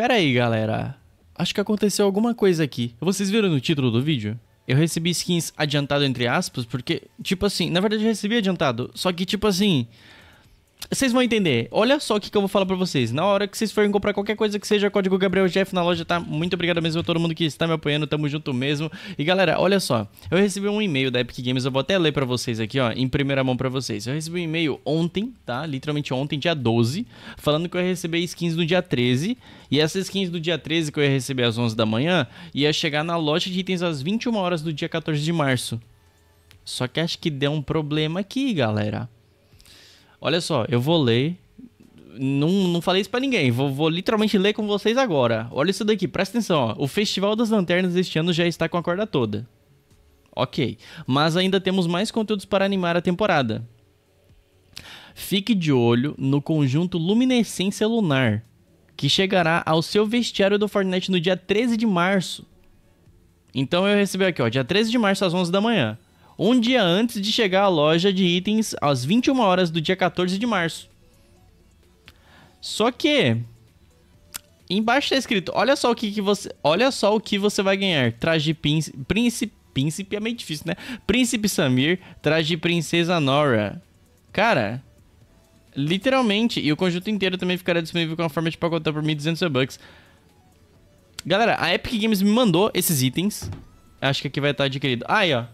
Pera aí, galera. Acho que aconteceu alguma coisa aqui. Vocês viram no título do vídeo? Eu recebi skins adiantado entre aspas, porque, tipo assim, na verdade eu recebi adiantado, só que, tipo assim, vocês vão entender. Olha só o que, que eu vou falar pra vocês. Na hora que vocês forem comprar qualquer coisa que seja código Gabriel Jeff na loja, tá? Muito obrigado mesmo a todo mundo que está me apoiando. Tamo junto mesmo. E galera, olha só. Eu recebi um e-mail da Epic Games. Eu vou até ler pra vocês aqui, ó. Em primeira mão pra vocês. Eu recebi um e-mail ontem, tá? Literalmente ontem, dia 12. Falando que eu ia receber skins no dia 13. E essas skins do dia 13 que eu ia receber às 11 da manhã, ia chegar na loja de itens às 21 horas do dia 14 de março. Só que acho que deu um problema aqui, galera. Olha só, eu vou ler. Não, não falei isso para ninguém. Vou, vou literalmente ler com vocês agora. Olha isso daqui, presta atenção. Ó. O Festival das Lanternas deste ano já está com a corda toda. Ok. Mas ainda temos mais conteúdos para animar a temporada. Fique de olho no conjunto Luminescência Lunar, que chegará ao seu vestiário do Fortnite no dia 13 de março. Então eu recebi aqui, ó, dia 13 de março às 11 da manhã um dia antes de chegar à loja de itens às 21 horas do dia 14 de março. Só que embaixo está escrito, olha só o que, que, você, olha só o que você vai ganhar. Traje príncipe, príncipe, príncipe é meio difícil, né? Príncipe Samir, traje princesa Nora. Cara, literalmente, e o conjunto inteiro também ficará disponível com a forma de pacotar por 1.200 bucks. Galera, a Epic Games me mandou esses itens. Acho que aqui vai estar adquirido. Aí, ó.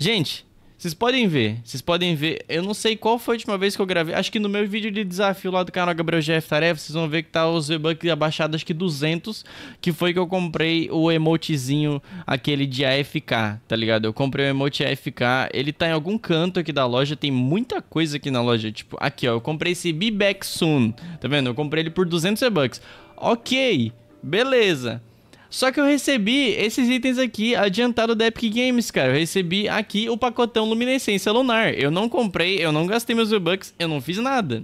Gente, vocês podem ver, vocês podem ver. Eu não sei qual foi a última vez que eu gravei. Acho que no meu vídeo de desafio lá do canal Gabriel GF Tarefa, vocês vão ver que tá os V-Bucks abaixados, acho que 200, que foi que eu comprei o emotezinho, aquele de AFK, tá ligado? Eu comprei o emote AFK, ele tá em algum canto aqui da loja, tem muita coisa aqui na loja. Tipo, aqui ó, eu comprei esse Be Back Soon, tá vendo? Eu comprei ele por 200 V-Bucks. Ok, beleza. Só que eu recebi esses itens aqui adiantado da Epic Games, cara. Eu recebi aqui o pacotão Luminescência Lunar. Eu não comprei, eu não gastei meus V-Bucks, eu não fiz nada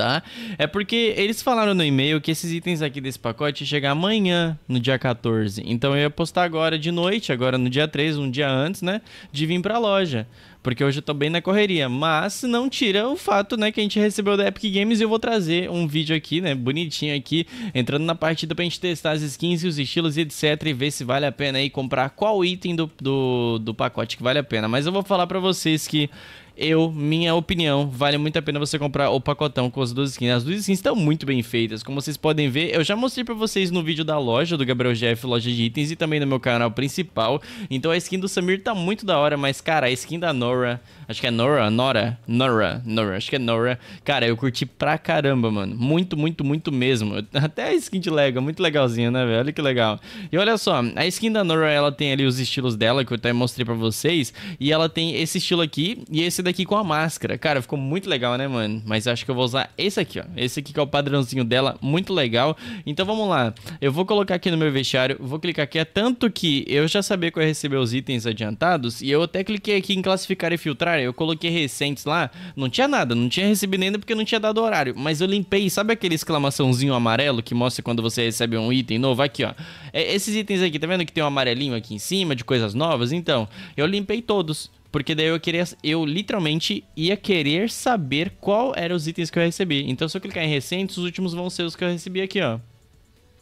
tá? É porque eles falaram no e-mail que esses itens aqui desse pacote chegam amanhã, no dia 14. Então eu ia postar agora de noite, agora no dia 3, um dia antes, né? De vir pra loja. Porque hoje eu tô bem na correria. Mas não tira o fato, né, que a gente recebeu da Epic Games e eu vou trazer um vídeo aqui, né, bonitinho aqui, entrando na partida pra gente testar as skins e os estilos e etc. E ver se vale a pena aí comprar qual item do, do, do pacote que vale a pena. Mas eu vou falar pra vocês que eu, minha opinião, vale muito a pena você comprar o pacotão com as duas skins. As duas skins estão muito bem feitas, como vocês podem ver, eu já mostrei pra vocês no vídeo da loja do Gabriel Jeff, loja de itens, e também no meu canal principal. Então a skin do Samir tá muito da hora, mas cara, a skin da Nora, acho que é Nora, Nora, Nora, Nora, acho que é Nora. Cara, eu curti pra caramba, mano. Muito, muito, muito mesmo. Até a skin de Lego, muito legalzinha, né, velho? Olha que legal. E olha só, a skin da Nora, ela tem ali os estilos dela, que eu até mostrei pra vocês, e ela tem esse estilo aqui e esse esse daqui com a máscara. Cara, ficou muito legal, né, mano? Mas acho que eu vou usar esse aqui, ó. Esse aqui que é o padrãozinho dela, muito legal. Então vamos lá. Eu vou colocar aqui no meu vestiário, vou clicar aqui. É tanto que eu já sabia que eu ia receber os itens adiantados e eu até cliquei aqui em classificar e filtrar. Eu coloquei recentes lá, não tinha nada, não tinha recebido ainda porque não tinha dado horário. Mas eu limpei, sabe aquele exclamaçãozinho amarelo que mostra quando você recebe um item novo? Aqui, ó. É, esses itens aqui, tá vendo que tem um amarelinho aqui em cima de coisas novas? Então, eu limpei todos. Porque daí eu queria. Eu literalmente ia querer saber qual eram os itens que eu recebi. Então, se eu clicar em recentes, os últimos vão ser os que eu recebi aqui, ó.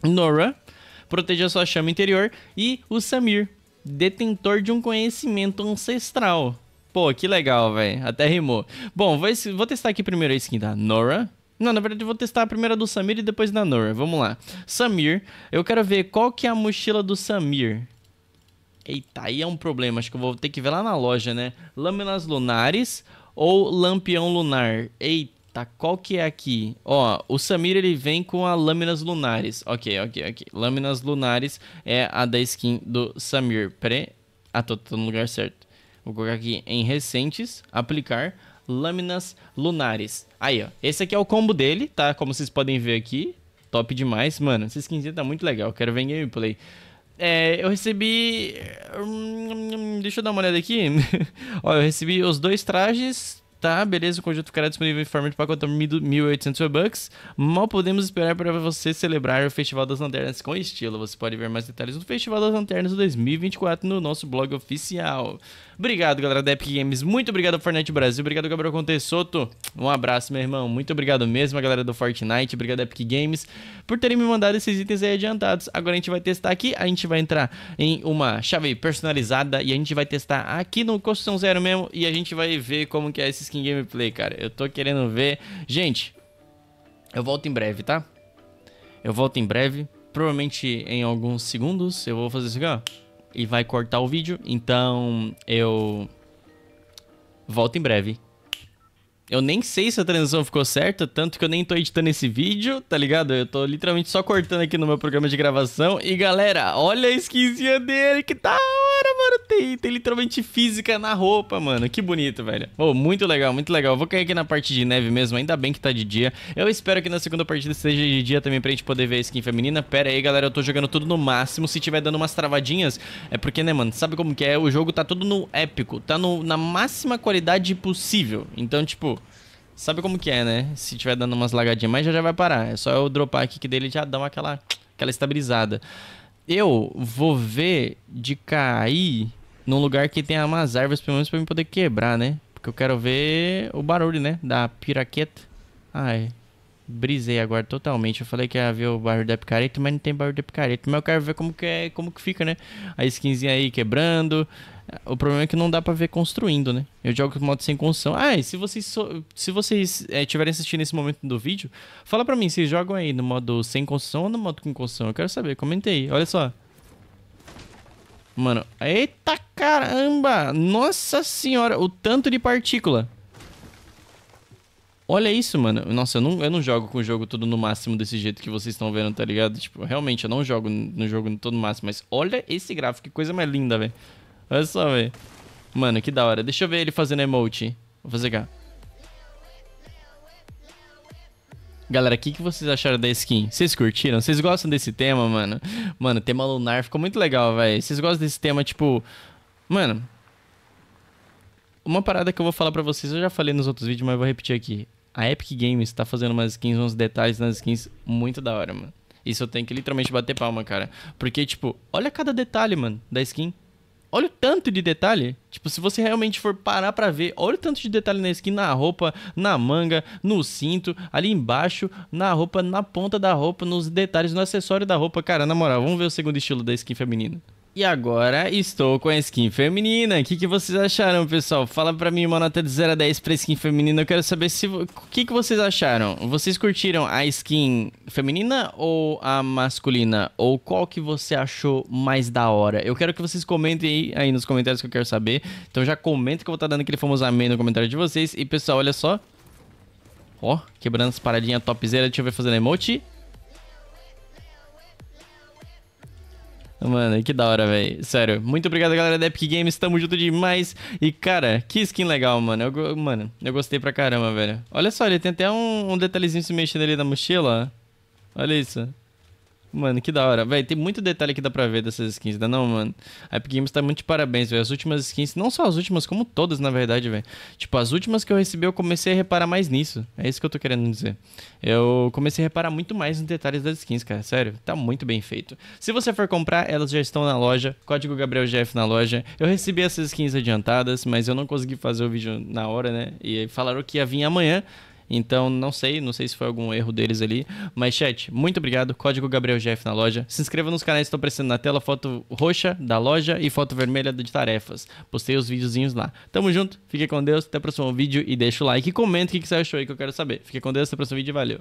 Nora, proteja sua chama interior. E o Samir, detentor de um conhecimento ancestral. Pô, que legal, velho. Até rimou. Bom, vou, testar aqui primeiro a skin da Nora. Não, na verdade eu vou testar a primeira do Samir e depois da Nora. Vamos lá. Samir, eu quero ver qual que é a mochila do Samir. Eita, aí é um problema. Acho que eu vou ter que ver lá na loja, né? Lâminas lunares ou lampião lunar? Eita, qual que é aqui? Ó, o Samir ele vem com a lâminas lunares. Ok, ok, ok. Lâminas lunares é a da skin do Samir. Pre. Ah, tô, tô no lugar certo. Vou colocar aqui em recentes, aplicar lâminas lunares. Aí, ó. Esse aqui é o combo dele, tá? Como vocês podem ver aqui. Top demais, mano. Essa skinzinha tá muito legal. Quero ver em gameplay. É, eu recebi. Hum, hum, hum, deixa eu dar uma olhada aqui. Ó, eu recebi os dois trajes Tá, beleza, o conjunto ficará disponível em forma de pacotão 1.800 bucks Mal podemos esperar para você celebrar o Festival das Lanternas com estilo. Você pode ver mais detalhes do Festival das Lanternas 2024 no nosso blog oficial. Obrigado, galera da Epic Games. Muito obrigado ao Fortnite Brasil. Obrigado, Gabriel Contessoto. Um abraço, meu irmão. Muito obrigado mesmo, a galera do Fortnite. Obrigado, Epic Games, por terem me mandado esses itens aí adiantados. Agora a gente vai testar aqui. A gente vai entrar em uma chave personalizada e a gente vai testar aqui no Construção Zero mesmo. E a gente vai ver como que é esse skin gameplay, cara. Eu tô querendo ver. Gente, eu volto em breve, tá? Eu volto em breve. Provavelmente em alguns segundos eu vou fazer isso aqui, ó. E vai cortar o vídeo. Então eu. Volto em breve. Eu nem sei se a transição ficou certa, tanto que eu nem tô editando esse vídeo, tá ligado? Eu tô literalmente só cortando aqui no meu programa de gravação. E galera, olha a skinzinha dele, que tal? Tá hora, mano. Tem, tem literalmente física na roupa, mano. Que bonito, velho. Oh, muito legal, muito legal. Eu vou cair aqui na parte de neve mesmo. Ainda bem que tá de dia. Eu espero que na segunda partida seja de dia também pra gente poder ver a skin feminina. Pera aí, galera. Eu tô jogando tudo no máximo. Se tiver dando umas travadinhas, é porque, né, mano? Sabe como que é? O jogo tá tudo no épico. Tá no, na máxima qualidade possível. Então, tipo... Sabe como que é, né? Se tiver dando umas lagadinhas, mas já, já vai parar. É só eu dropar aqui que dele já dá uma aquela, aquela estabilizada. Eu vou ver de cair num lugar que tem umas árvores, pelo menos pra eu poder quebrar, né? Porque eu quero ver o barulho, né? Da piraqueta. Ai, brisei agora totalmente. Eu falei que ia ver o barulho da picareta, mas não tem barulho da picareta. Mas eu quero ver como que, é, como que fica, né? A skinzinha aí quebrando. O problema é que não dá pra ver construindo, né? Eu jogo modo sem construção. Ah, e se vocês, so... se vocês é, tiverem assistindo esse momento do vídeo, fala pra mim, vocês jogam aí no modo sem construção ou no modo com construção? Eu quero saber, comenta aí. Olha só. Mano, eita caramba! Nossa senhora, o tanto de partícula. Olha isso, mano. Nossa, eu não, eu não jogo com o jogo todo no máximo desse jeito que vocês estão vendo, tá ligado? Tipo, realmente, eu não jogo no jogo todo no máximo, mas olha esse gráfico, que coisa mais linda, velho. Olha só, velho. Mano, que da hora. Deixa eu ver ele fazendo emote. Vou fazer cá. Galera, o que, que vocês acharam da skin? Vocês curtiram? Vocês gostam desse tema, mano? Mano, tema lunar ficou muito legal, velho. Vocês gostam desse tema, tipo... Mano... Uma parada que eu vou falar pra vocês, eu já falei nos outros vídeos, mas eu vou repetir aqui a Epic Games tá fazendo umas skins, uns detalhes nas skins muito da hora, mano. Isso eu tenho que literalmente bater palma, cara. Porque, tipo, olha cada detalhe, mano, da skin. Olha o tanto de detalhe. Tipo, se você realmente for parar pra ver, olha o tanto de detalhe na skin, na roupa, na manga, no cinto, ali embaixo, na roupa, na ponta da roupa, nos detalhes, no acessório da roupa. Cara, na moral, vamos ver o segundo estilo da skin feminina. E agora estou com a skin feminina. O que, que vocês acharam, pessoal? Fala pra mim uma nota de 0 a 10 pra skin feminina. Eu quero saber se o que, que vocês acharam. Vocês curtiram a skin feminina ou a masculina? Ou qual que você achou mais da hora? Eu quero que vocês comentem aí, aí nos comentários que eu quero saber. Então já comenta que eu vou estar tá dando aquele famoso amém no comentário de vocês. E pessoal, olha só. Ó, quebrando as paradinhas topzera. Deixa eu ver fazendo emote. Mano, que da hora, velho. Sério. Muito obrigado, galera da Epic Games. Tamo junto demais. E, cara, que skin legal, mano. Eu, mano, eu gostei pra caramba, velho. Olha só, ele tem até um, um detalhezinho se mexendo ali na mochila. Olha isso. Mano, que da hora. Véi, tem muito detalhe que dá pra ver dessas skins, não, mano? A Epic Games tá muito de parabéns, velho. As últimas skins, não só as últimas, como todas, na verdade, velho. Tipo, as últimas que eu recebi, eu comecei a reparar mais nisso. É isso que eu tô querendo dizer. Eu comecei a reparar muito mais nos detalhes das skins, cara. Sério, tá muito bem feito. Se você for comprar, elas já estão na loja. Código GabrielGF na loja. Eu recebi essas skins adiantadas, mas eu não consegui fazer o vídeo na hora, né? E falaram que ia vir amanhã. Então, não sei, não sei se foi algum erro deles ali. Mas, chat, muito obrigado. Código Gabriel Jeff na loja. Se inscreva nos canais que estão aparecendo na tela. Foto roxa da loja e foto vermelha de tarefas. Postei os videozinhos lá. Tamo junto, fique com Deus. Até o próximo vídeo e deixa o like e comenta o que você achou aí que eu quero saber. Fique com Deus, até o próximo vídeo e valeu.